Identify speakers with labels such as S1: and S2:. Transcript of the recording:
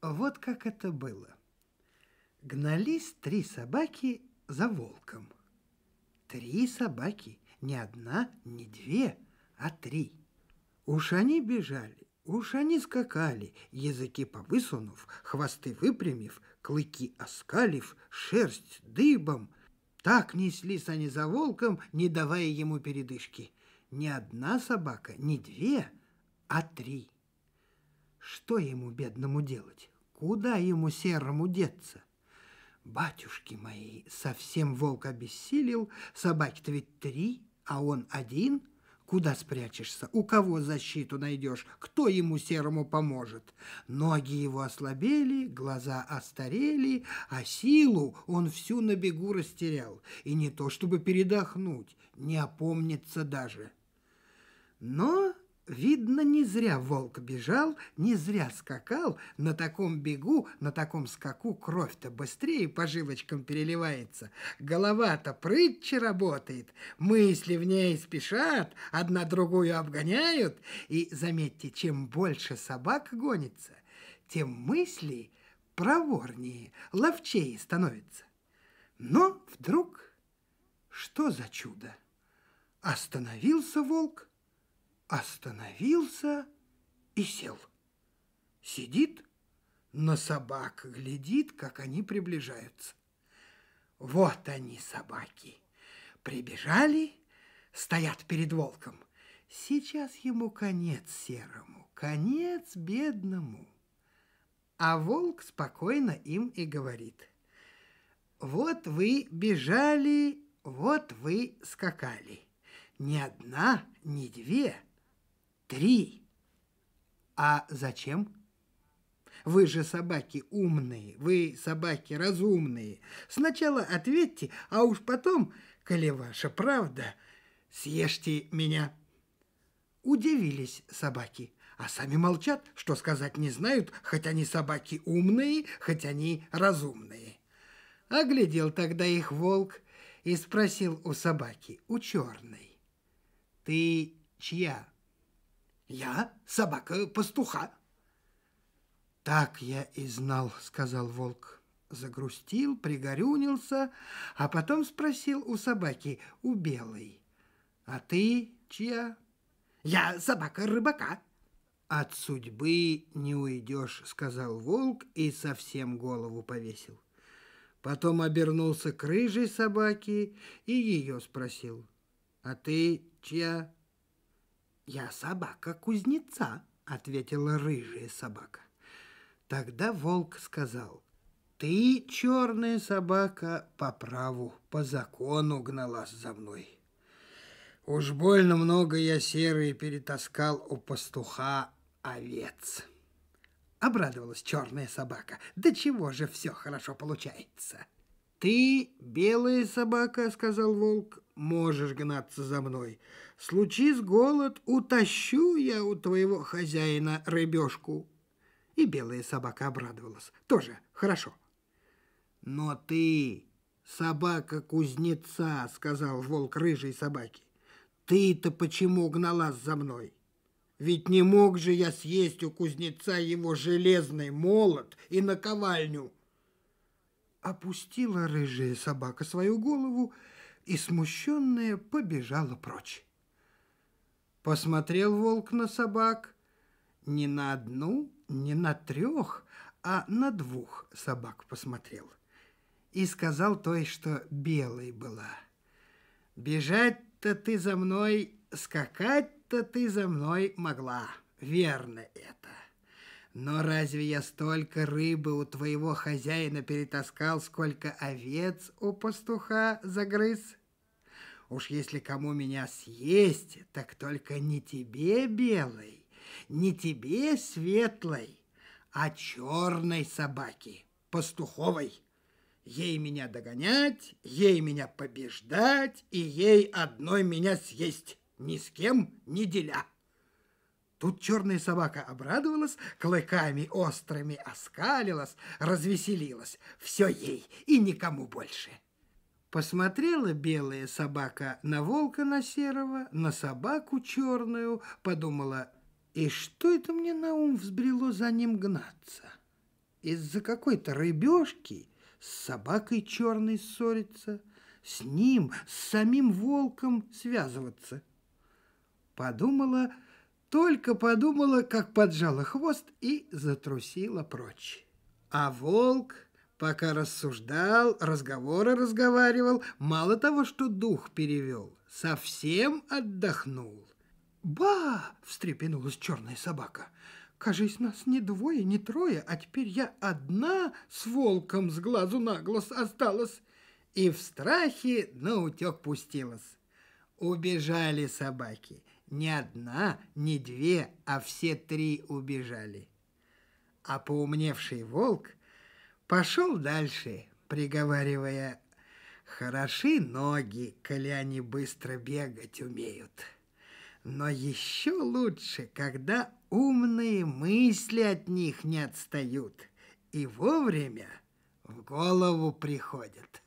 S1: Вот как это было. Гнались три собаки за волком. Три собаки, не одна, не две, а три. Уж они бежали, уж они скакали, языки повысунув, хвосты выпрямив, клыки оскалив, шерсть дыбом. Так неслись они за волком, не давая ему передышки. Ни одна собака, не две, а три. Что ему, бедному, делать? Куда ему, серому, деться? Батюшки мои, совсем волк обессилел, собаки-то ведь три, а он один. Куда спрячешься? У кого защиту найдешь? Кто ему серому поможет? Ноги его ослабели, глаза остарели, а силу он всю на бегу растерял. И не то чтобы передохнуть, не опомнится даже. Но Видно, не зря волк бежал, не зря скакал. На таком бегу, на таком скаку кровь-то быстрее по жилочкам переливается. Голова-то прытче работает, мысли в ней спешат, одна другую обгоняют. И заметьте, чем больше собак гонится, тем мысли проворнее, ловчее становятся. Но вдруг, что за чудо? Остановился волк, остановился и сел. Сидит, на собак глядит, как они приближаются. Вот они, собаки, прибежали, стоят перед волком. Сейчас ему конец серому, конец бедному. А волк спокойно им и говорит. Вот вы бежали, вот вы скакали. Ни одна, ни две – Три. А зачем? Вы же собаки умные, вы собаки разумные. Сначала ответьте, а уж потом, коли ваша правда, съешьте меня. Удивились собаки, а сами молчат, что сказать не знают, хоть они собаки умные, хоть они разумные. Оглядел тогда их волк и спросил у собаки, у черной, «Ты чья?» Я собака пастуха. Так я и знал, сказал волк. Загрустил, пригорюнился, а потом спросил у собаки, у белой. А ты чья? Я собака рыбака. От судьбы не уйдешь, сказал волк и совсем голову повесил. Потом обернулся к рыжей собаке и ее спросил. А ты чья? «Я собака кузнеца», — ответила рыжая собака. Тогда волк сказал, «Ты, черная собака, по праву, по закону гналась за мной. Уж больно много я серые перетаскал у пастуха овец». Обрадовалась черная собака. «Да чего же все хорошо получается?» «Ты, белая собака, — сказал волк, можешь гнаться за мной. Случись голод, утащу я у твоего хозяина рыбешку». И белая собака обрадовалась. «Тоже хорошо». «Но ты, собака кузнеца», — сказал волк рыжей собаке, «ты-то почему гналась за мной?» Ведь не мог же я съесть у кузнеца его железный молот и наковальню. Опустила рыжая собака свою голову и, смущенная, побежала прочь. Посмотрел волк на собак не на одну, не на трех, а на двух собак посмотрел и сказал той, что белой была. «Бежать-то ты за мной, скакать-то ты за мной могла, верно это. Но разве я столько рыбы у твоего хозяина перетаскал, сколько овец у пастуха загрыз?» Уж если кому меня съесть, так только не тебе, белый, не тебе, светлой, а черной собаке, пастуховой. Ей меня догонять, ей меня побеждать, и ей одной меня съесть, ни с кем не деля. Тут черная собака обрадовалась, клыками острыми оскалилась, развеселилась. Все ей и никому больше. — Посмотрела белая собака на волка на серого, на собаку черную, подумала, и что это мне на ум взбрело за ним гнаться? Из-за какой-то рыбешки с собакой черной ссориться, с ним, с самим волком связываться. Подумала, только подумала, как поджала хвост и затрусила прочь. А волк Пока рассуждал, разговоры разговаривал, мало того, что дух перевел, совсем отдохнул. «Ба!» — встрепенулась черная собака. «Кажись, нас не двое, не трое, а теперь я одна с волком с глазу на глаз осталась». И в страхе на наутек пустилась. Убежали собаки. Не одна, не две, а все три убежали. А поумневший волк Пошел дальше, приговаривая, хороши ноги, коли они быстро бегать умеют. Но еще лучше, когда умные мысли от них не отстают и вовремя в голову приходят.